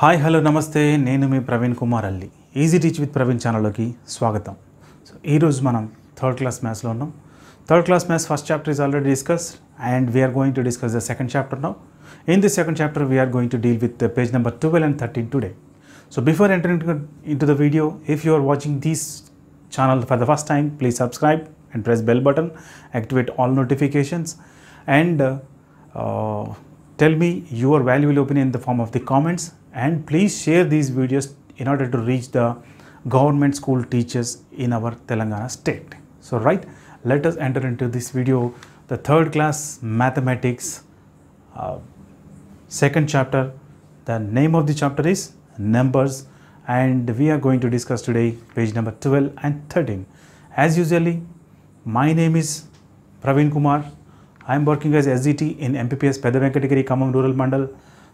Hi hello నమస్తే నేను మీ ప్రవీణ్ కుమార్ అల్లి ఈజీ టీచ్ విత్ ప్రవీణ్ ఛానల్లోకి స్వాగతం సో ఈరోజు మనం థర్డ్ క్లాస్ మ్యాథ్స్లో ఉన్నాం third class maths first chapter is already discuss and we're going to discuss the second chapter now in the second chapter we're going to deal with page number twelve and thirteen today so before entering into the video if you are watching these channel for the first time please subscribe and press bell button activate all notifications and tell me your valuable opinion in the form of the comments and please share these videos in order to reach the government school teachers in our Telangana state. So right, let us enter into this video, the third class mathematics, uh, second chapter. The name of the chapter is numbers and we are going to discuss today page number 12 and 13. As usually, my name is Praveen Kumar. I am working as SDT in MPPS Pedavang category, Kamam Rural Mandal.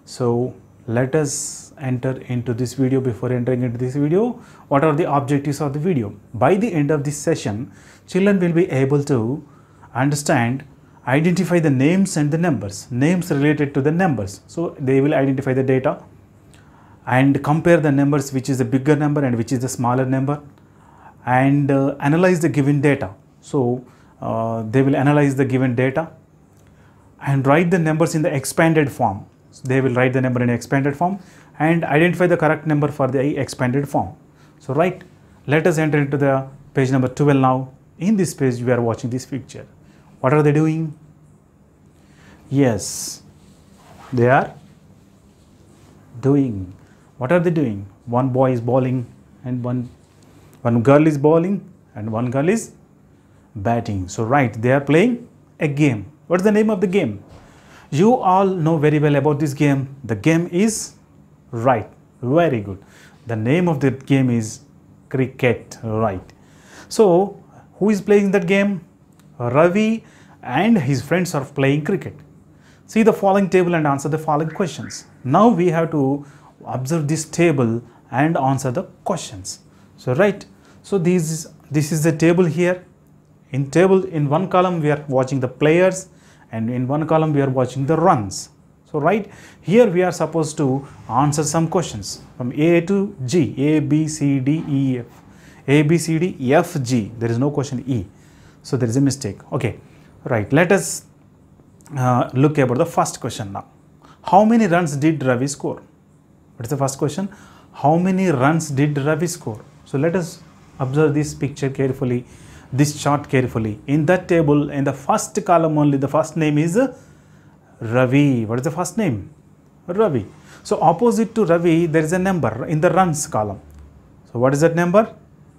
So let us enter into this video before entering into this video what are the objectives of the video by the end of this session children will be able to understand identify the names and the numbers names related to the numbers so they will identify the data and compare the numbers which is the bigger number and which is the smaller number and uh, analyze the given data so uh, they will analyze the given data and write the numbers in the expanded form so they will write the number in expanded form and identify the correct number for the expanded form. So right, let us enter into the page number 12 now. In this page, we are watching this picture. What are they doing? Yes, they are doing. What are they doing? One boy is bowling and one, one girl is bowling and one girl is batting. So right, they are playing a game. What's the name of the game? You all know very well about this game. The game is right. Very good. The name of the game is cricket right. So who is playing that game? Ravi and his friends are playing cricket. See the following table and answer the following questions. Now we have to observe this table and answer the questions. So right. So this is, this is the table here. In table in one column we are watching the players and in one column we are watching the runs. So right here we are supposed to answer some questions from A to G, A, B, C, D, E, F, A, B, C, D, F, G, there is no question E. So there is a mistake. Okay, right. Let us uh, look about the first question now. How many runs did Ravi score? What is the first question? How many runs did Ravi score? So let us observe this picture carefully this chart carefully. In that table, in the first column only, the first name is Ravi. What is the first name? Ravi. So opposite to Ravi, there is a number in the runs column. So what is that number?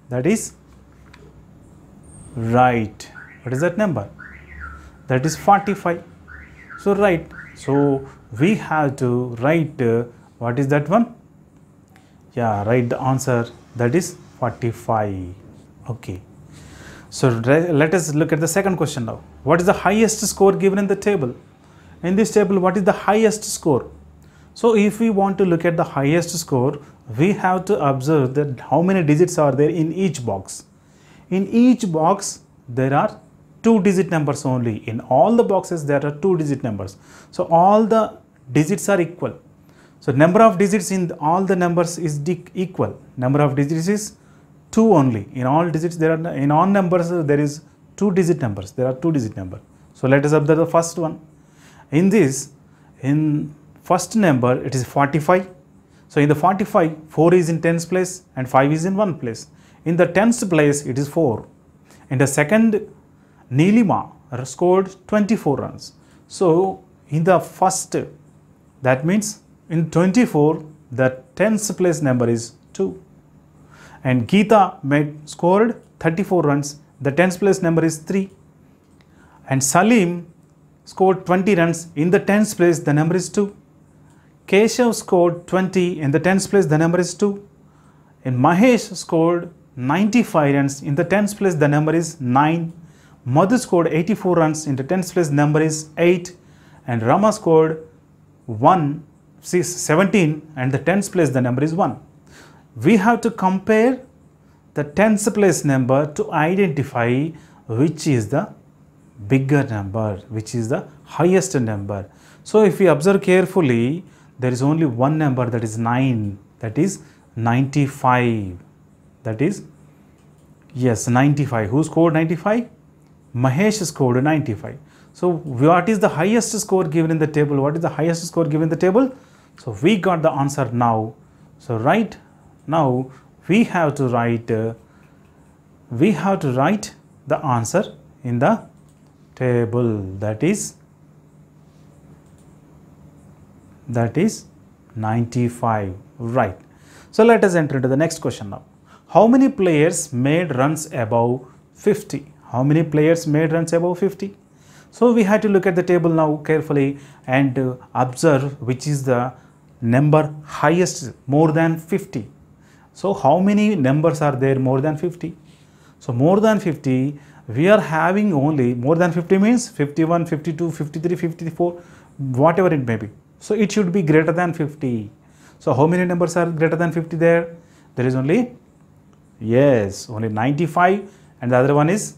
That is right. What is that number? That is 45. So right. So we have to write uh, what is that one? Yeah, write the answer that is 45. Okay. So let us look at the second question now. What is the highest score given in the table? In this table, what is the highest score? So if we want to look at the highest score, we have to observe that how many digits are there in each box. In each box, there are two digit numbers only. In all the boxes, there are two digit numbers. So all the digits are equal. So number of digits in all the numbers is equal. Number of digits is 2 only. In all digits, there are, in all numbers, there is 2 digit numbers. There are 2 digit number. So, let us observe the first one. In this, in first number, it is 45. So, in the 45, 4 is in tens place and 5 is in 1 place. In the tens place, it is 4. In the second, Nilima scored 24 runs. So, in the first, that means in 24, the tens place number is 2 and Geeta made scored 34 runs. The 10th place number is 3 and Salim scored 20 runs. In the 10th place the number is 2. Keshav scored 20. In the 10th place the number is 2. And Mahesh scored 95 runs. In the 10th place the number is 9. Madhu scored 84 runs. In the 10th place number is 8. And Rama scored 1, 6, 17 and the 10th place the number is 1 we have to compare the tens place number to identify which is the bigger number, which is the highest number. So, if we observe carefully, there is only one number that is 9, that is 95, that is, yes, 95. Who scored 95? Mahesh scored 95. So, what is the highest score given in the table? What is the highest score given in the table? So, we got the answer now. So, right now we have to write uh, we have to write the answer in the table that is that is 95 right so let us enter into the next question now how many players made runs above 50 how many players made runs above 50 so we had to look at the table now carefully and uh, observe which is the number highest more than 50 so, how many numbers are there more than 50? So, more than 50, we are having only more than 50 means 51, 52, 53, 54, whatever it may be. So, it should be greater than 50. So, how many numbers are greater than 50 there? There is only, yes, only 95 and the other one is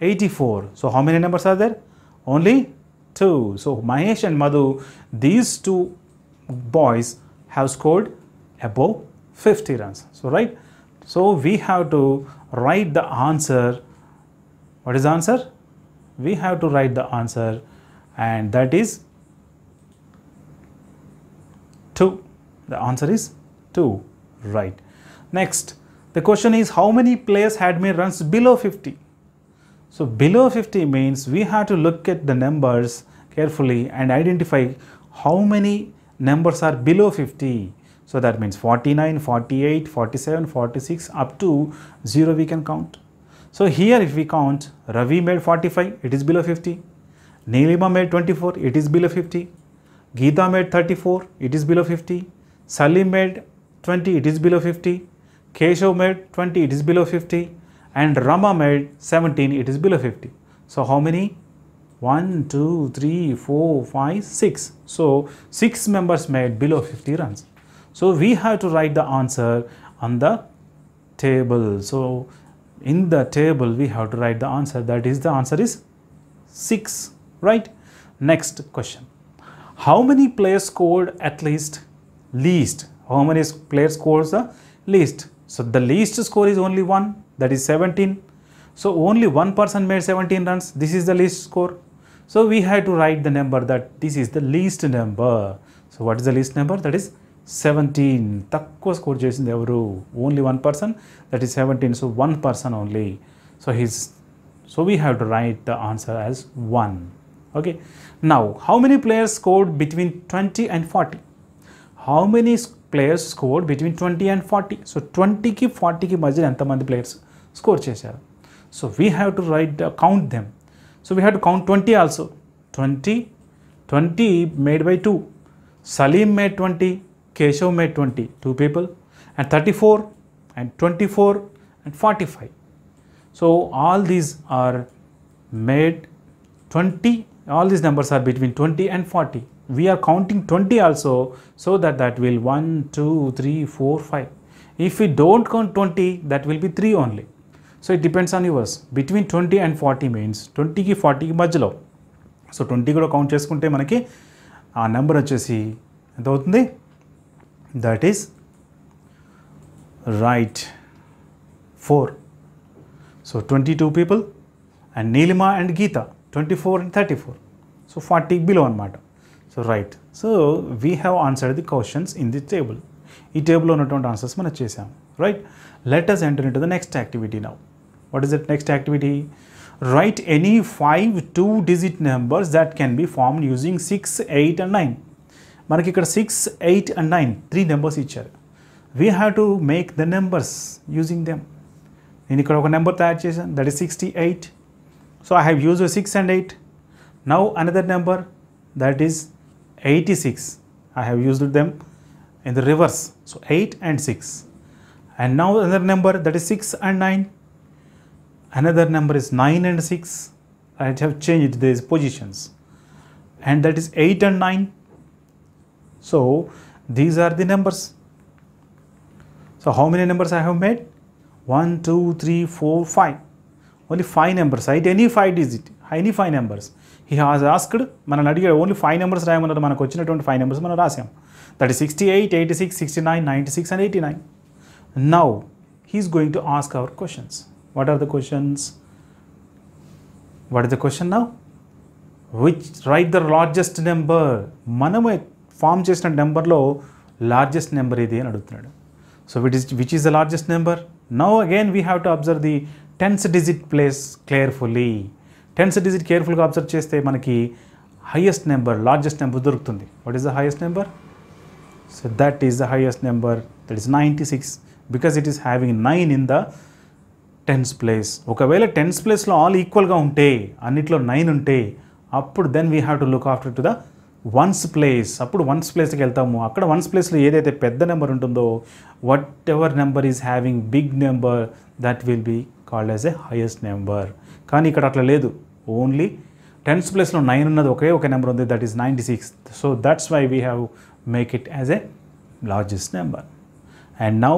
84. So, how many numbers are there? Only 2. So, Mahesh and Madhu, these two boys have scored above 50 runs. So, right. So, we have to write the answer. What is the answer? We have to write the answer and that is 2. The answer is 2. Right. Next, the question is how many players had made runs below 50? So, below 50 means we have to look at the numbers carefully and identify how many numbers are below 50 so that means 49, 48, 47, 46 up to 0 we can count. So here if we count Ravi made 45, it is below 50. Neelima made 24, it is below 50. Geeta made 34, it is below 50. Salim made 20, it is below 50. Keshav made 20, it is below 50. And Rama made 17, it is below 50. So how many? 1, 2, 3, 4, 5, 6. So 6 members made below 50 runs. So we have to write the answer on the table. So in the table we have to write the answer that is the answer is 6 right next question how many players scored at least least how many players scored the least so the least score is only one that is 17 so only one person made 17 runs this is the least score so we have to write the number that this is the least number so what is the least number that is seventeen తక్కువ score చేసింది ఎవరు only one person that is seventeen so one person only so he's so we have to write the answer as one okay now how many players scored between twenty and forty how many players scored between twenty and forty so ట్వంటీకి ఫార్టీకి మధ్య ఎంతమంది players score చేశారు so we have to write count them so we have to count twenty also twenty twenty made by two Saleem made twenty Keshav made 20, two people, and 34, and 24, and 45. So all these are made 20, all these numbers are between 20 and 40. We are counting 20 also, so that that will 1, 2, 3, 4, 5. If we don't count 20, that will be 3 only. So it depends on yours. Between 20 and 40 means twenty 20కి 40కి మధ్యలో count. Twenty కూడా count చేసుకుంటే మనకి ఆ number వచ్చేసి ఎంత అవుతుంది that is right 4 so 22 people and Nilima and Gita, 24 and 34 so 40 below one matter so right so we have answered the questions in this table e table on not is mana chesam right let us enter into the next activity now what is the next activity write any five two digit numbers that can be formed using 6 8 and 9 manaki 6 8 and 9 three numbers each we have to make the numbers using them in ikkada number that is 68 so i have used the 6 and 8 now another number that is 86 i have used them in the reverse so 8 and 6 and now another number that is 6 and 9 another number is 9 and 6 i have changed these positions and that is 8 and 9 so these are the numbers. So how many numbers I have made? 1, 2, 3, 4, 5. Only 5 numbers, right? Any 5 digit, any 5 numbers. He has asked, only 5 numbers, 5 numbers. That is 68, 86, 69, 96 and 89. Now, he is going to ask our questions. What are the questions? What is the question now? Which write the largest number? Manamit form చేసిన నెంబర్లో largest number ఇది అని అడుగుతున్నాడు so what is which is the largest number now again we have to observe the tens digit place carefully tens digit కేర్ఫుల్గా observe చేస్తే మనకి highest number largest number దొరుకుతుంది what is the highest number so that is the highest number that is ninety six because it is having nine in the tens place ఒకవేళ tens ప్లేస్లో all ఈక్వల్గా ఉంటే అన్నిట్లో nine ఉంటే అప్పుడు then we have to look after to the ones place అప్పుడు ones ప్లేస్కి వెళ్తాము అక్కడ వన్స్ ప్లేస్లో ఏదైతే పెద్ద నెంబర్ ఉంటుందో whatever number is having big number that will be called as a highest number కానీ ఇక్కడ అట్లా లేదు ఓన్లీ టెన్స్ ప్లేస్లో నైన్ ఉన్నది ఒకే ఒక నెంబర్ ఉంది that is ninety six so that's why we have make it as a largest number and now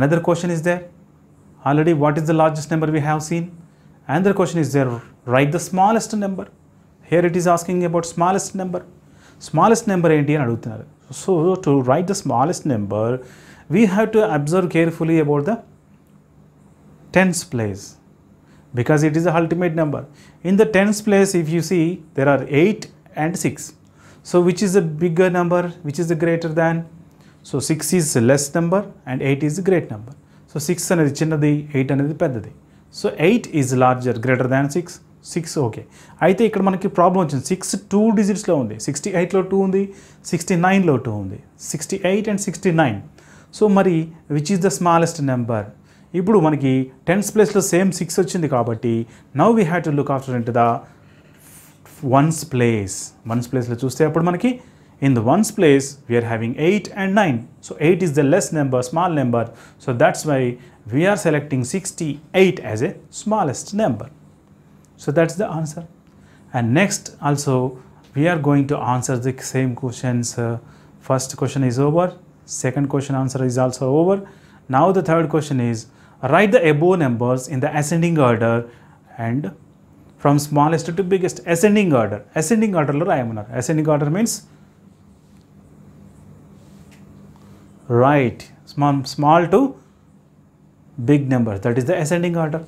another question is there already what is the largest number we have seen another question is there right the smallest number here it is asking about smallest number smallest number ఏంటి అని అడుగుతున్నారు so to write the smallest number we have to observe carefully about the because it is the ultimate number. In the tens place, if you see, there are 8 and 6. So, which is the bigger number, which is the greater than? So, 6 is less number and 8 is the great number. So, 6 అనేది చిన్నది 8 అనేది పెద్దది. So, 8 is larger, greater than 6. Six okay అయితే ఇక్కడ మనకి problem వచ్చింది six two డిజిట్స్లో ఉంది sixty ఎయిట్లో టూ ఉంది సిక్స్టీ నైన్లో టూ ఉంది sixty eight and sixty nine so మరి which is the smallest number ఇప్పుడు మనకి టెన్స్ ప్లేస్లో సేమ్ సిక్స్ వచ్చింది కాబట్టి now we had to look after into the ones place ones ప్లేస్లో చూస్తే అప్పుడు మనకి in the ones place we're having eight and nine so eight is the less number small number so that's why we're selecting sixty eight as a smallest number So that's the answer. And next also we are going to answer the same questions. Uh, first question is over, second question answer is also over. Now the third question is write the above numbers in the ascending order and from smallest to biggest ascending order. Ascending order lo రాయమన్నారు ascending order means right small small to big numbers that is the ascending order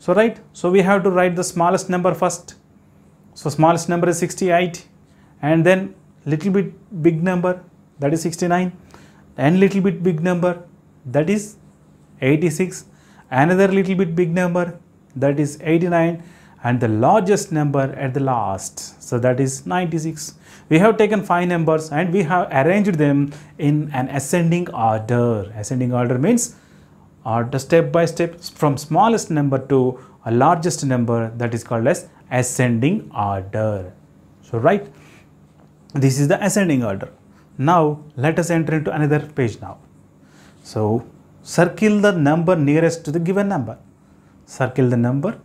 so, right, so we have to write the smallest number first. So, smallest number is 68 and then little bit big number that is 69 and little bit big number that is 86 another little bit big number that is 89 and the largest number at the last so that is 96 we have taken five numbers and we have arranged them in an ascending order ascending order means or the step by step from smallest number to a largest number that is called as ascending order. So, right, this is the ascending order. Now, let us enter into another page now. So, circle the number nearest to the given number. Circle the number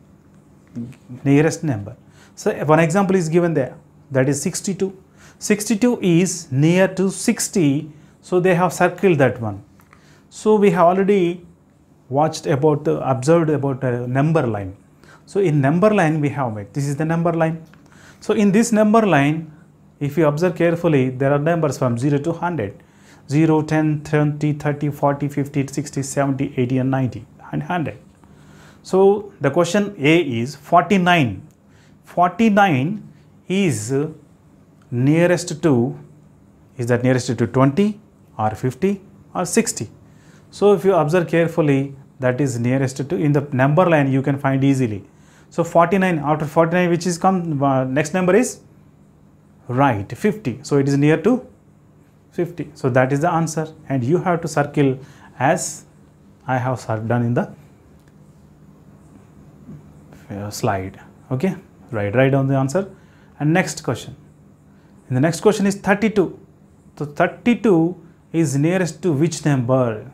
nearest number. So, one example is given there that is 62. 62 is near to 60. So, they have circled that one. So, we have already watched about uh, observed about a number line. So in number line we have it. this is the number line. So in this number line if you observe carefully there are numbers from 0 to 100 0 10 20 30 40 50 60 70 80 and 90 and 100. So the question A is 49 49 is uh, nearest to is that nearest to 20 or 50 or 60 so if you observe carefully that is nearest to in the number line you can find easily. So 49 after 49 which is come uh, next number is right 50. So it is near to 50. So that is the answer and you have to circle as I have done in the uh, slide. Okay, right, write down the answer. And next question. And the next question is 32. So 32 is nearest to which number?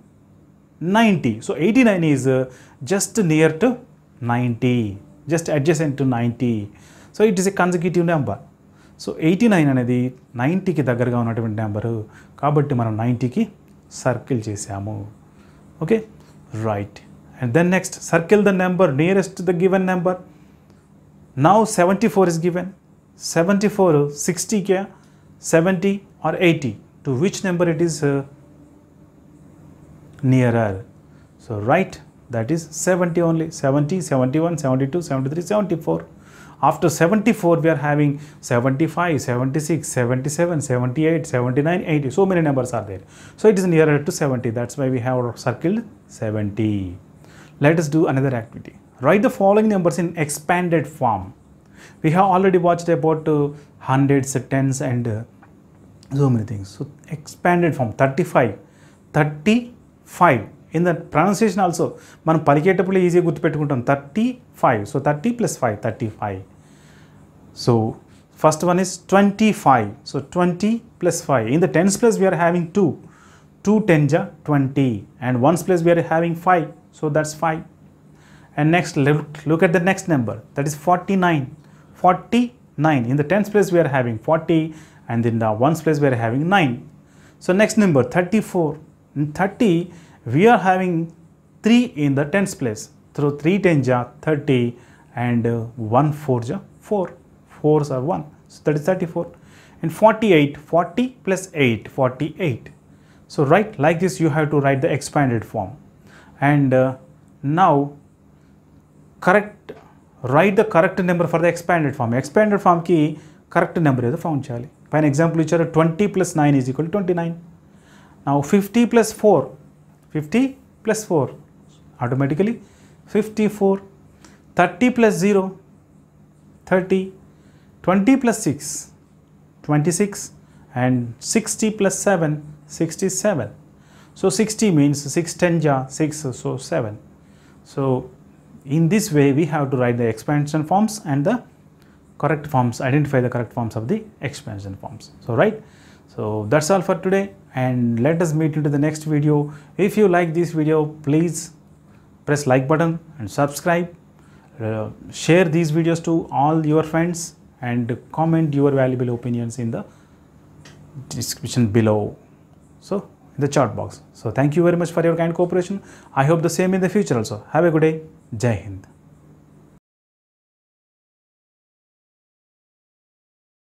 90. So 89 is uh, just near to 90, just adjacent to 90. So it is a consecutive number. So eighty nine అనేది నైంటీకి దగ్గరగా ఉన్నటువంటి number కాబట్టి మనం నైంటీకి circle చేసాము okay right and then next circle the number nearest the given number now seventy four is given seventy four సిక్స్టీకే seventy or eighty to which number it is nearer. So right that is 70 only 70, 71, 72, 73, 74. After 74 we are having 75, 76, 77, 78, 79, 80 so many numbers are there. So it is nearer to 70 that's why we have circled 70. Let us do another activity. Write the following numbers in expanded form. We have already watched about uh, hundreds, tens and uh, so many things. So expanded form 35, 30, 5 in the pronunciation also man palikeetappudu easy 35 so 30 plus 5 35 so first one is 25 so 20 plus 5 in the tens place we are having 2 2 10 20 and ones place we are having 5 so that's 5 and next look, look at the next number that is 49 49 in the tens place we are having 40 and in the ones place we are having 9 so next number 34 in 30, we are having 3 in the tens place. So 3 tens are 30 and uh, 1 4 are 4. 4s are 1. So that is 34. And 48, 40 plus 8, 48. So write like this you have to write the expanded form. And uh, now correct write the correct number for the expanded form. Expanded form ki correct number is found chali. For an example, which are 20 plus 9 is equal to 29. Now 50 plus 4, 50 plus 4 automatically 54, 30 plus 0, 30, 20 plus 6, 26 and 60 plus 7, 67. So 60 means 6 tenja, 6 so 7. So in this way we have to write the expansion forms and the correct forms, identify the correct forms of the expansion forms. So right. So that's all for today and let us meet into the next video. If you like this video, please press like button and subscribe. Uh, share these videos to all your friends and comment your valuable opinions in the description below. So in the chat box. So thank you very much for your kind cooperation. I hope the same in the future also. Have a good day. Jai Hind.